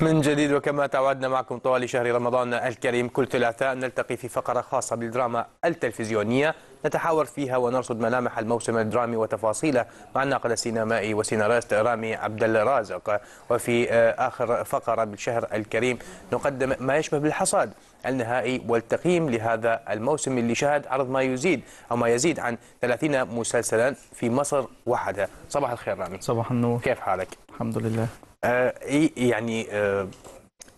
من جديد وكما تعودنا معكم طوال شهر رمضان الكريم كل ثلاثاء نلتقي في فقرة خاصة بالدراما التلفزيونية نتحاور فيها ونرصد ملامح الموسم الدرامي وتفاصيله مع الناقد السينمائي وسيناريست رامي عبد الرازق وفي آه، آخر فقرة بالشهر الكريم نقدم ما يشبه بالحصاد النهائي والتقييم لهذا الموسم اللي شهد عرض ما يزيد أو ما يزيد عن 30 مسلسلا في مصر وحدها صباح الخير رامي صباح النور كيف حالك؟ الحمد لله ايه يعني آه،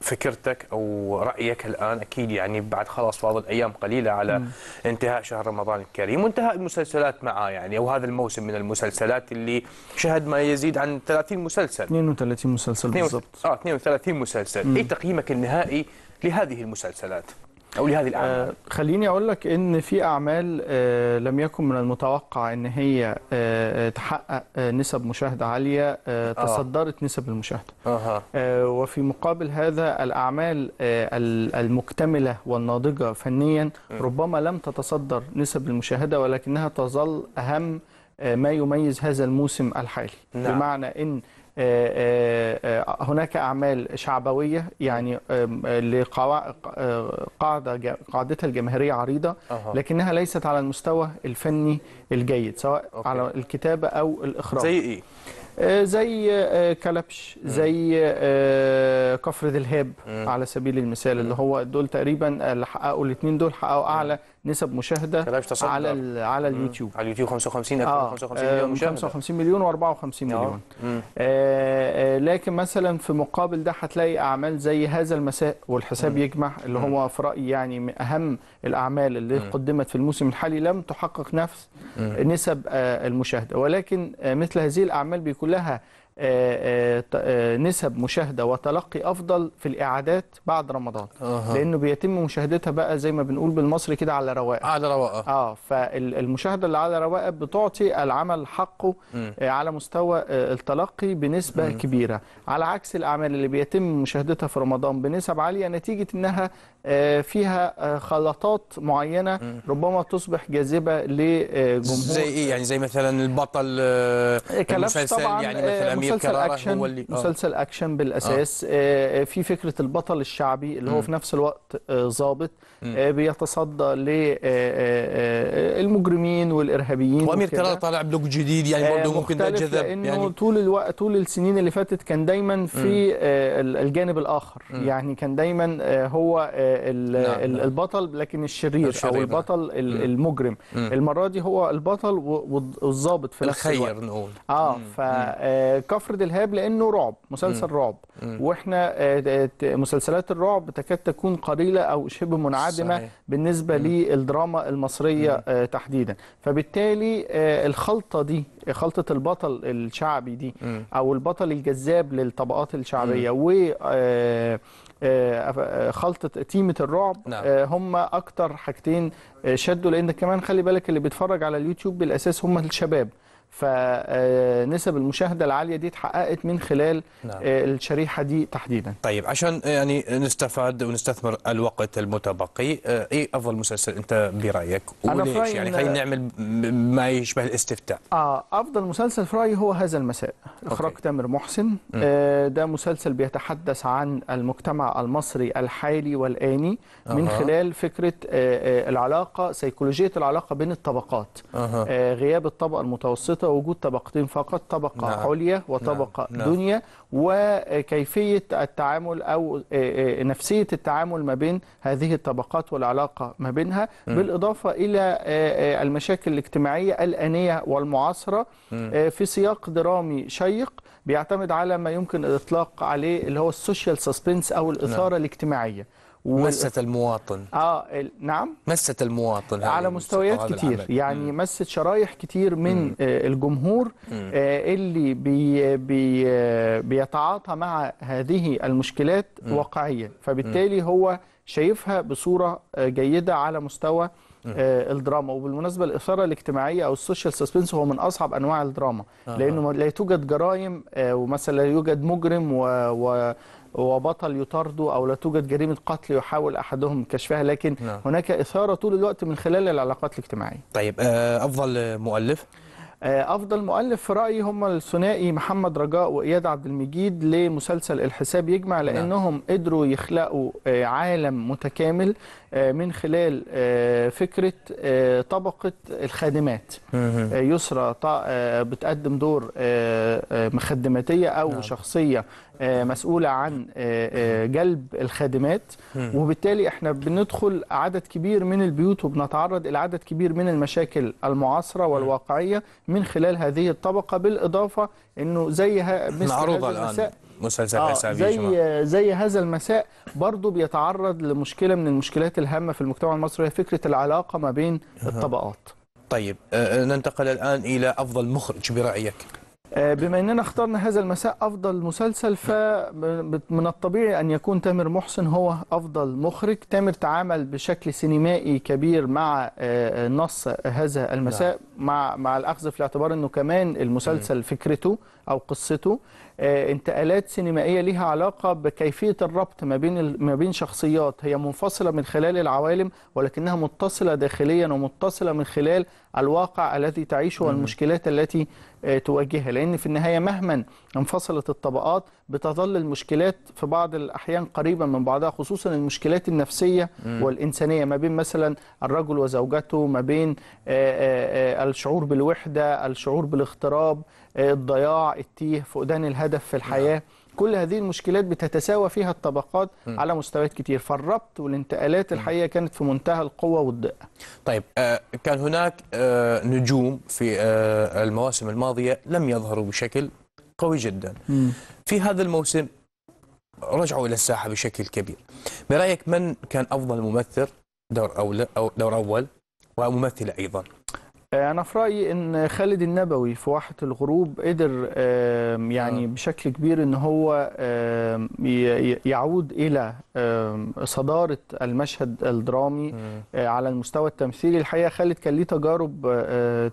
فكرتك او رايك الان اكيد يعني بعد خلاص فاضل ايام قليله على م. انتهاء شهر رمضان الكريم وانتهاء المسلسلات معاه يعني او هذا الموسم من المسلسلات اللي شهد ما يزيد عن 30 مسلسل 32 مسلسل بالضبط اه 32 مسلسل م. إيه تقييمك النهائي لهذه المسلسلات؟ او لهذه الاعمال؟ آه خليني اقول لك ان في اعمال آه لم يكن من المتوقع ان هي آه, آه، تحقق آه، نسب مشاهده عاليه آه، تصدرت نسب المشاهده. أه. وفي مقابل هذا الاعمال المكتمله والناضجه فنيا ربما لم تتصدر نسب المشاهده ولكنها تظل اهم ما يميز هذا الموسم الحالي نعم. بمعنى ان آه، آه، آه، هناك أعمال شعبوية يعني لقاعدة قاعدتها الجماهيرية عريضة لكنها ليست على المستوى الفني الجيد سواء على الكتابة أو الإخراج زي إيه؟ زي كلبش زي كفر الهاب على سبيل المثال اللي هو دول تقريبا اللي حققوا الاثنين دول حققوا اعلى نسب مشاهده على على اليوتيوب على اليوتيوب 55 آه 55 مليون آه، مشاهده 55 مليون و54 آه. مليون آه آه لكن مثلا في مقابل ده هتلاقي اعمال زي هذا المساء والحساب مم. يجمع اللي مم. هو في رايي يعني من اهم الاعمال اللي مم. قدمت في الموسم الحالي لم تحقق نفس مم. نسب آه المشاهده ولكن آه مثل هذه الاعمال بيكون لها آه، آه، آه، نسب مشاهده وتلقي افضل في الاعادات بعد رمضان أه. لانه بيتم مشاهدتها بقى زي ما بنقول بالمصري كده على رواقه على رواقه اه فالمشاهده اللي على رواقه بتعطي العمل حقه م. على مستوى التلقي بنسبه م. كبيره على عكس الاعمال اللي بيتم مشاهدتها في رمضان بنسب عاليه نتيجه انها فيها خلطات معينه ربما تصبح جاذبه لجمهور زي ايه يعني زي مثلا البطل كلام طبعا يعني مثلا مسلسل اكشن هو اللي آه. مسلسل اكشن بالاساس آه. آه،, آه. في فكره البطل الشعبي اللي هو م. في نفس الوقت ظابط بيتصدى للمجرمين والارهابيين وامير كرارة طالع بلوك جديد يعني برضه ممكن ده جذب لأنه يعني طول الوقت طول السنين اللي فاتت كان دايما في م. الجانب الاخر م. يعني كان دايما هو نعم،, نعم. البطل لكن الشرير, الشرير او نعم. البطل م. المجرم المره دي هو البطل والظابط في نفس الخير نقول اه ف كفر دلهاب لانه رعب مسلسل مم. رعب مم. واحنا آه، مسلسلات الرعب تكاد تكون قليله او شبه منعدمه صحيح. بالنسبه مم. للدراما المصريه مم. آه، تحديدا فبالتالي آه، الخلطه دي خلطه البطل الشعبي دي مم. او البطل الجذاب للطبقات الشعبيه م. و خلطه تيمه الرعب نعم. هم اكتر حاجتين شدوا لان كمان خلي بالك اللي بيتفرج على اليوتيوب بالاساس هم الشباب فنسب المشاهده العاليه دي اتحققت من خلال نعم. آه، الشريحه دي تحديدا طيب عشان آه، يعني نستفاد ونستثمر الوقت المتبقي آه، ايه افضل مسلسل انت برايك وليش يعني خلينا نعمل ما يشبه الاستفتاء اه افضل مسلسل في رايي هو هذا المساء اخراج تامر محسن آه ده مسلسل بيتحدث عن المجتمع المصري الحالي والاني آه. من خلال فكره آه العلاقه سيكولوجيه العلاقه بين الطبقات آه. آه غياب الطبقه المتوسطه وجود طبقتين فقط طبقة نعم. عليا وطبقة نعم. نعم. دنيا وكيفية التعامل أو آه، آه، نفسية التعامل ما بين هذه الطبقات والعلاقة ما بينها م. بالإضافة إلى آه، المشاكل الاجتماعية الآنية والمعاصرة م. في سياق درامي شيق بيعتمد على ما يمكن الإطلاق عليه اللي هو السوشيال سسبنس أو الإثارة نعم. الاجتماعية مست المواطن اه نعم مست المواطن على مستويات كتير يعني م. مست شرايح كتير من م. آه، الجمهور آه اللي بي بي آه، بيتعاطى مع هذه المشكلات م. واقعيا فبالتالي م. هو شايفها بصوره آه، جيده على مستوى الدراما وبالمناسبه الاثاره الاجتماعيه او السوشيال سسبنس هو من اصعب انواع الدراما لانه لا توجد جرائم ومثلا لا يوجد مجرم و, و وبطل يطارده أو لا توجد جريمة قتل يحاول أحدهم كشفها لكن نعم. هناك إثارة طول الوقت من خلال العلاقات الاجتماعية طيب آه، أفضل مؤلف؟ آه، افضل مؤلف في رايي هم الثنائي محمد رجاء واياد عبد المجيد لمسلسل الحساب يجمع نعم. لانهم قدروا يخلقوا آه، عالم متكامل آه، من خلال آه، فكرة آه، طبقة الخادمات يسرى بتقدم دور مخدماتية أو نعم. شخصية مسؤولة عن جلب الخادمات وبالتالي احنا بندخل عدد كبير من البيوت وبنتعرض إلى عدد كبير من المشاكل المعاصرة والواقعية من خلال هذه الطبقة بالإضافة أنه زيها مثل هذه المساء مسلسل آه زي زي هذا المساء برضه بيتعرض لمشكله من المشكلات الهامه في المجتمع المصري هي فكره العلاقه ما بين الطبقات طيب آه، آه، ننتقل الان الى افضل مخرج برايك آه، بما اننا اخترنا هذا المساء افضل مسلسل فمن الطبيعي ان يكون تامر محسن هو افضل مخرج تامر تعامل بشكل سينمائي كبير مع آه، آه، نص هذا المساء نعم. مع مع الاخذ في الاعتبار انه كمان المسلسل فكرته او قصته انتقالات سينمائيه ليها علاقه بكيفيه الربط ما بين ما بين شخصيات هي منفصله من خلال العوالم ولكنها متصله داخليا ومتصله من خلال الواقع الذي تعيشه والمشكلات التي آه، تواجهها لان في النهايه مهما انفصلت الطبقات بتظل المشكلات في بعض الاحيان قريبه من بعضها خصوصا المشكلات النفسيه والانسانيه ما بين مثلا الرجل وزوجته ما بين آه، آه، الشعور بالوحده الشعور بالاغتراب الضياع التيه فقدان الهدف في الحياه نعم. كل هذه المشكلات بتتساوى فيها الطبقات م. على مستويات كتير فالربط والانتقالات الحقيقه كانت في منتهى القوه والدقه. طيب آه، كان هناك آه، نجوم في آه، المواسم الماضيه لم يظهروا بشكل قوي جدا. م. في هذا الموسم رجعوا الى الساحه بشكل كبير. برايك من كان افضل ممثل دور اول او دور اول وممثله ايضا؟ آه، انا في رايي ان خالد النبوي في واحه الغروب قدر يعني آه. بشكل كبير ان هو يعود الى صداره المشهد الدرامي آه، على المستوى التمثيلي الحقيقه خالد كان ليه تجارب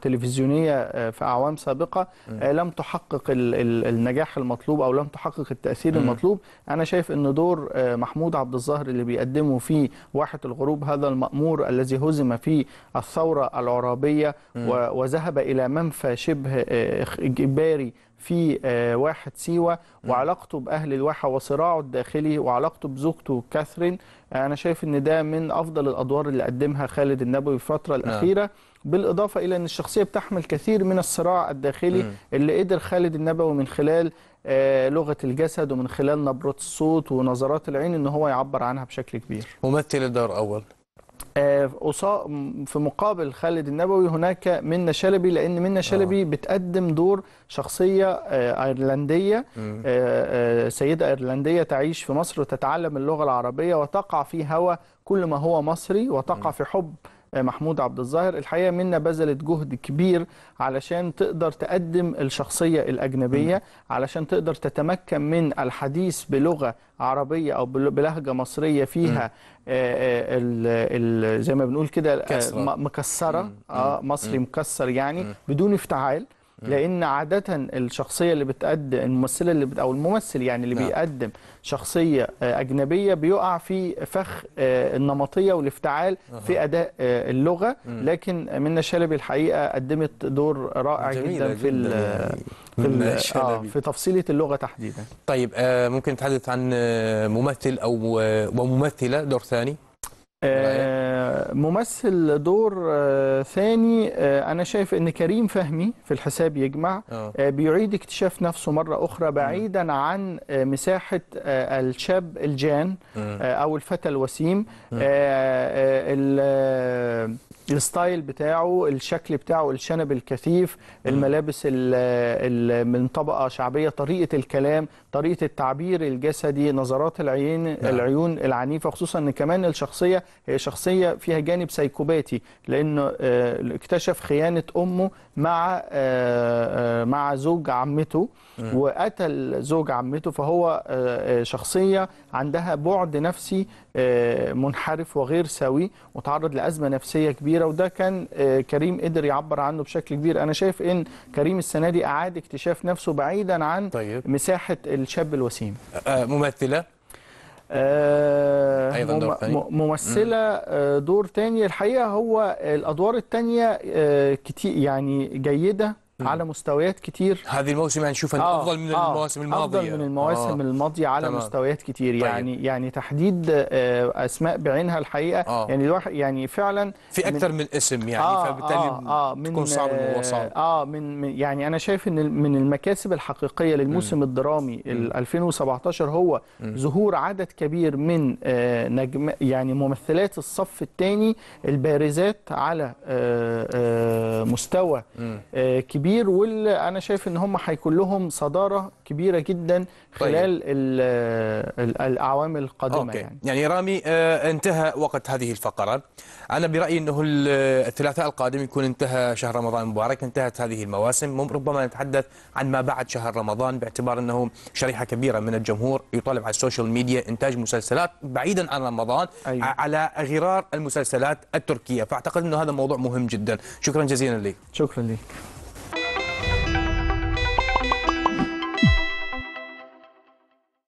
تلفزيونيه في اعوام سابقه لم تحقق النجاح المطلوب او لم تحقق التاثير المطلوب انا شايف ان دور محمود عبد الظاهر اللي بيقدمه في واحه الغروب هذا المامور الذي هزم في الثوره العرابيه وذهب إلى منفى شبه إجباري آه، في آه، واحد سيوة وعلاقته بأهل الواحة وصراعه الداخلي وعلاقته بزوجته كاثرين أنا شايف أن ده من أفضل الأدوار اللي قدمها خالد النبوي في الفترة نعم. الأخيرة بالإضافة إلى أن الشخصية بتحمل كثير من الصراع الداخلي اللي قدر خالد النبوي من خلال آه، لغة الجسد ومن خلال نبرة الصوت ونظرات العين أن هو يعبر عنها بشكل كبير ممثل الدور أول آه، في مقابل خالد النبوي هناك منة شلبي لأن منة شلبي آه. بتقدم دور شخصية آه، أيرلندية آه، سيدة أيرلندية تعيش في مصر وتتعلم اللغة العربية وتقع في هوى كل ما هو مصري وتقع في حب محمود عبد الظاهر الحقيقه منا بذلت جهد كبير علشان تقدر تقدم الشخصيه الاجنبيه علشان تقدر تتمكن من الحديث بلغه عربيه او بلهجه مصريه فيها الـ آه، آه، الـ زي ما بنقول كده آه، مكسره اه مصري مكسر يعني بدون افتعال آه. لان عاده الشخصيه اللي بتقدم الممثله اللي بت... او الممثل يعني اللي نعم. بيقدم شخصيه آه، اجنبيه بيقع في فخ آه، النمطيه والافتعال في اداء اللغه لكن منى شلبي الحقيقه قدمت دور رائع جدا, جدا في ال... يعني. في, آه في تفصيله اللغه تحديدا طيب ممكن نتحدث عن ممثل او وممثله دور ثاني آه، ممثل دور آه، ثاني آه، انا شايف ان كريم فهمي في الحساب يجمع بيعيد اكتشاف نفسه مره اخرى بعيدا عن مساحه الشاب الجان او الفتى الوسيم الستايل بتاعه الشكل بتاعه الشنب الكثيف الملابس من طبقه شعبيه طريقه الكلام طريقه التعبير الجسدي نظرات العين نعم. العيون العنيفه خصوصا ان كمان الشخصيه هي شخصيه فيها جانب سيكوباتي لانه آه، اكتشف خيانه امه مع آه، آه، مع زوج عمته وقتل زوج عمته فهو آه، آه، شخصية عندها بعد نفسي آه، منحرف وغير سوي وتعرض لأزمة نفسية كبيرة وده كان كريم قدر يعبر عنه بشكل كبير أنا شايف إن كريم السنة دي أعاد اكتشاف نفسه بعيدا عن طيب. مساحة الشاب الوسيم ممثلة ايضا دور ممثله دور تاني الحقيقه هو الادوار التانيه كتير يعني جيده على مستويات كتير هذه الموسم هنشوف آه افضل من آه المواسم الماضيه افضل من المواسم آه الماضيه على تمام. مستويات كتير طيب. يعني يعني تحديد آه، اسماء بعينها الحقيقه آه يعني الواحد يعني فعلا في اكثر من, من اسم يعني آه فبالتالي آه آه تكون صعب الموضوع صعب آه،, اه من, من يعني انا شايف ان من المكاسب الحقيقيه للموسم م. الدرامي م. 2017 هو م. ظهور عدد كبير من آه، نجم يعني ممثلات الصف الثاني البارزات على مستوى آه كبير كبير واللي انا شايف ان هم هيكون لهم صداره كبيره جدا طيب. خلال طيب. الاعوام القادمه أوكي. يعني يعني رامي آه، انتهى وقت هذه الفقره انا برايي انه الثلاثاء القادم يكون انتهى شهر رمضان المبارك انتهت هذه المواسم ربما نتحدث عن ما بعد شهر رمضان باعتبار انه شريحه كبيره من الجمهور يطالب على السوشيال ميديا انتاج مسلسلات بعيدا عن رمضان أيوة. على غرار المسلسلات التركيه فاعتقد انه هذا موضوع مهم جدا شكرا جزيلا لك شكرا لك